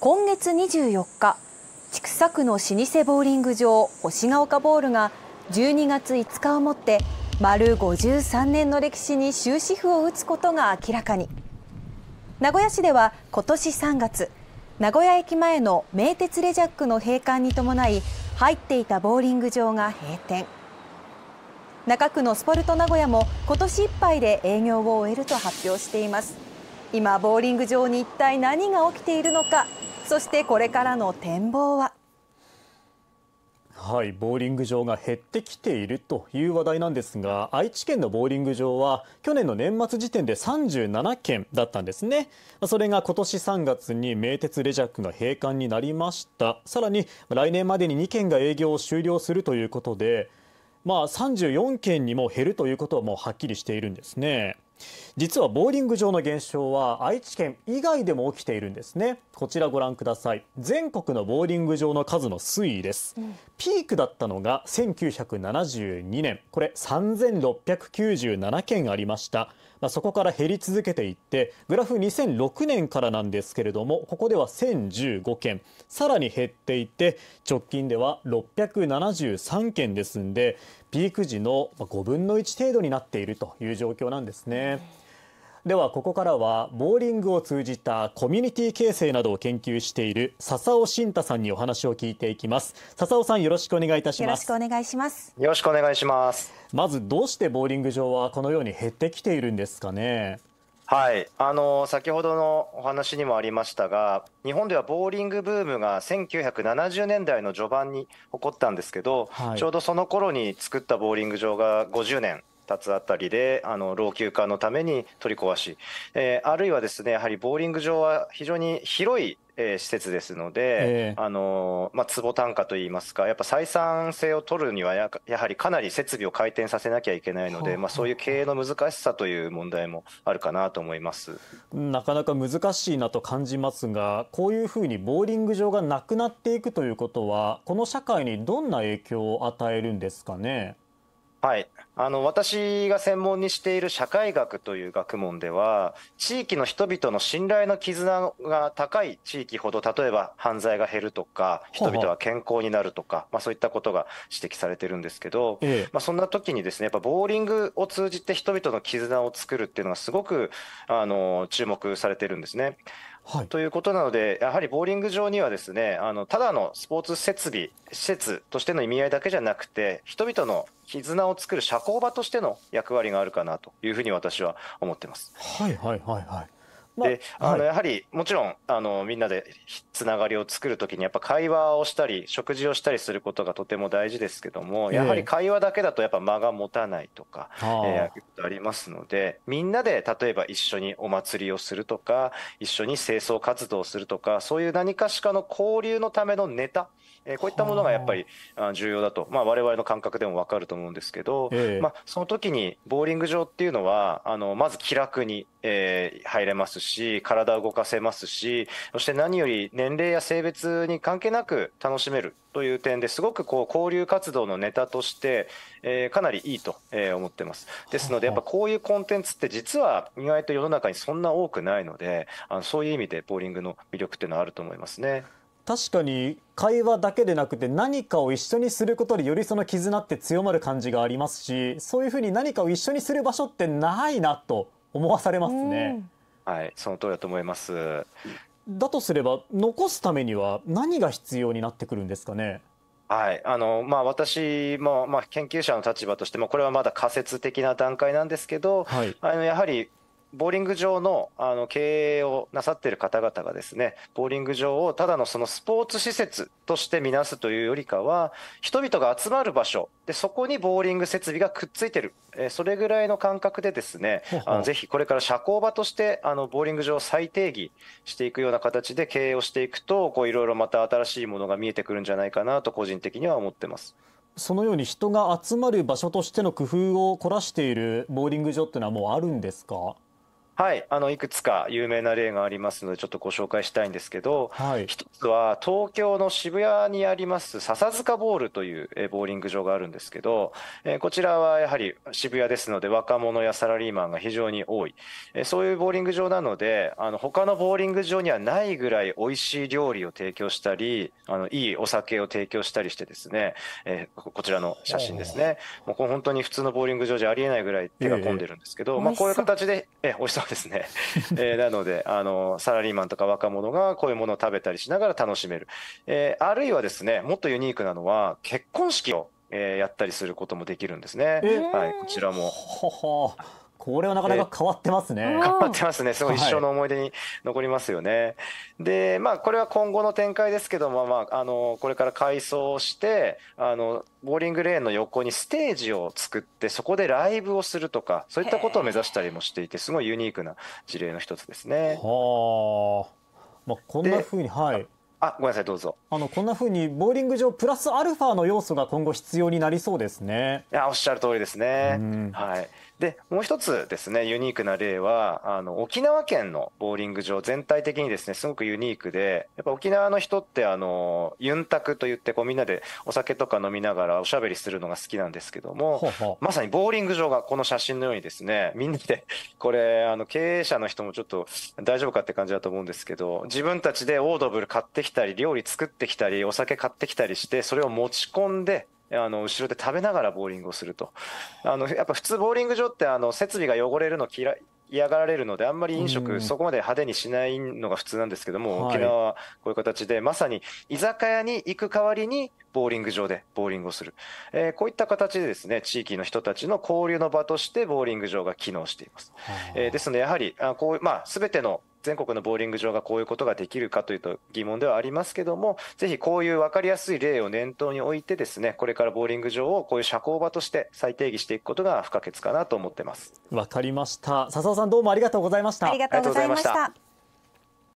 今月24日千種区の老舗ボーリング場星ヶ丘ボールが12月5日をもって丸53年の歴史に終止符を打つことが明らかに名古屋市では今年3月名古屋駅前の名鉄レジャックの閉館に伴い入っていたボーリング場が閉店中区のスポルト名古屋も今年いっぱいで営業を終えると発表しています今ボーリング場に一体何が起きているのかそしてこれからの展望は。はい、ボーリング場が減ってきているという話題なんですが愛知県のボーリング場は去年の年末時点で37件だったんですねそれが今年3月に名鉄レジャックが閉館になりましたさらに来年までに2件が営業を終了するということで、まあ、34件にも減るということはもうはっきりしているんですね。実はボーリング場の減少は愛知県以外でも起きているんですねこちらご覧ください全国のボーリング場の数の推移です、うん、ピークだったのが1972年これ3697件ありましたまあ、そこから減り続けていってグラフ2006年からなんですけれどもここでは1015件さらに減っていて直近では673件ですんでピーク時の5分の1程度になっているという状況なんですね。ではここからはボーリングを通じたコミュニティ形成などを研究している笹尾慎太さんにお話を聞いていきます笹尾さんよろしくお願いいたしますよろしくお願いしますよろしくお願いしますまずどうしてボーリング場はこのように減ってきているんですかねはい、あの先ほどのお話にもありましたが、日本ではボーリングブームが1970年代の序盤に起こったんですけど、はい、ちょうどその頃に作ったボーリング場が50年2つあたりであの老朽化のために取り壊し、えー、あるいはですねやはりボーリング場は非常に広いえー、施設ですので、えー、あのまあ、単価といいますか、やっぱ採算性を取るにはや、やはりかなり設備を回転させなきゃいけないので、まあ、そういう経営の難しさという問題もあるかなと思いますなかなか難しいなと感じますが、こういうふうにボーリング場がなくなっていくということは、この社会にどんな影響を与えるんですかね。はい、あの私が専門にしている社会学という学問では地域の人々の信頼の絆が高い地域ほど例えば犯罪が減るとか人々は健康になるとか、まあ、そういったことが指摘されてるんですけど、まあ、そんな時にですねやっぱボーリングを通じて人々の絆を作るっていうのがすごくあの注目されてるんですね。はい、ということなので、やはりボーリング場には、ですねあのただのスポーツ設備、施設としての意味合いだけじゃなくて、人々の絆を作る社交場としての役割があるかなというふうに私は思ってます。はいはいはいはいであのやはりもちろんあのみんなでつながりを作るときにやっぱ会話をしたり食事をしたりすることがとても大事ですけどもやはり会話だけだとやっぱ間が持たないとか、えー、えー、ありますのでみんなで例えば一緒にお祭りをするとか一緒に清掃活動をするとかそういう何かしらの交流のためのネタえー、こういったものがやっぱり重要だと、まあ、我々の感覚でも分かると思うんですけど、えー、まあ、その時にボーリング場っていうのは、あのまず気楽に、えー、入れますし、体を動かせますし、そして何より年齢や性別に関係なく楽しめるという点ですごくこう交流活動のネタとして、えー、かなりいいと、え思ってます。ですので、やっぱこういうコンテンツって実は意外と世の中にそんな多くないので、あのそういう意味でボーリングの魅力っていうのはあると思いますね。確かに会話だけでなくて何かを一緒にすることでよりその絆って強まる感じがありますしそういうふうに何かを一緒にする場所ってないなと思わされますね。はいその通りだと思いますだとすれば残すためには何が必要になってくるんですかねはいあのまあ、私も、まあ、研究者の立場としても、これはまだ仮説的な段階なんですけど、はい、あのやはりボーリング場のあの経営をなさっている方々がですね、ボーリング場をただのそのスポーツ施設として見なすというよりかは、人々が集まる場所、でそこにボーリング設備がくっついてる、えそれぐらいの感覚でですね、あのぜひこれから社交場としてあのボーリング場を再定義していくような形で経営をしていくと、いろいろまた新しいものが見えてくるんじゃないかなと、個人的には思ってます。そのように人が集まる場所としての工夫を凝らしているボーリング場っていうのはもうあるんですかはい、あのいくつか有名な例がありますので、ちょっとご紹介したいんですけど、はい。一つは東京の渋谷にあります笹塚ボールというえボーリング場があるんですけど、えこちらはやはり渋谷ですので、若者やサラリーマンが非常に多い、えそういうボーリング場なので、あの他のボーリング場にはないぐらい美味しい料理を提供したり、あのいいお酒を提供したりしてですね、えこちらの写真ですね、もう本当に普通のボーリング場じゃありえないぐらい手が込んでるんですけど、まあ、こういう形で、えー、美しそうですね。えー、なのであの、サラリーマンとか若者がこういうものを食べたりしながら楽しめる。えー、あるいはですね、もっとユニークなのは、結婚式をえー、やったりすることもできるんですね。えー、はい、こちらも。これはなかなか変わってますね。変わってますね。すごい一生の思い出に残りますよね。はい、で、まあこれは今後の展開ですけども、まああのこれから改装して、あのボーリングレーンの横にステージを作って、そこでライブをするとか、そういったことを目指したりもしていて、すごいユニークな事例の一つですね。はあ。まあこんなふうにはい。あ、ごめんなさい、どうぞ。あの、こんなふうにボーリング場プラスアルファの要素が今後必要になりそうですね。いや、おっしゃる通りですね。はい。でもう一つですね、ユニークな例は、あの沖縄県のボーリング場、全体的にですねすごくユニークで、やっぱ沖縄の人って、あのユンタクといってこう、みんなでお酒とか飲みながらおしゃべりするのが好きなんですけども、ほうほうまさにボーリング場がこの写真のようにですね、みんなでこれ、あの経営者の人もちょっと大丈夫かって感じだと思うんですけど、自分たちでオードブル買ってきたり、料理作ってきたり、お酒買ってきたりして、それを持ち込んで、あの後ろで食べながらボーリングをするとあのやっぱ普通ボーリング場ってあの設備が汚れるの嫌嫌がられるので、あんまり飲食、そこまで派手にしないのが普通なんですけども、沖縄はこういう形で、まさに居酒屋に行く代わりに、ボーリング場でボーリングをする、えー、こういった形で、ですね地域の人たちの交流の場として、ボーリング場が機能しています。えー、ですので、やはり、こう、まあ、ての全国のボーリング場がこういうことができるかというと疑問ではありますけども、ぜひこういう分かりやすい例を念頭に置いてですね、これからボーリング場をこういう社交場として再定義していくことが不可欠かなと思ってます。わかりました。笹尾さんどうもありがとうございました。ありがとうございました。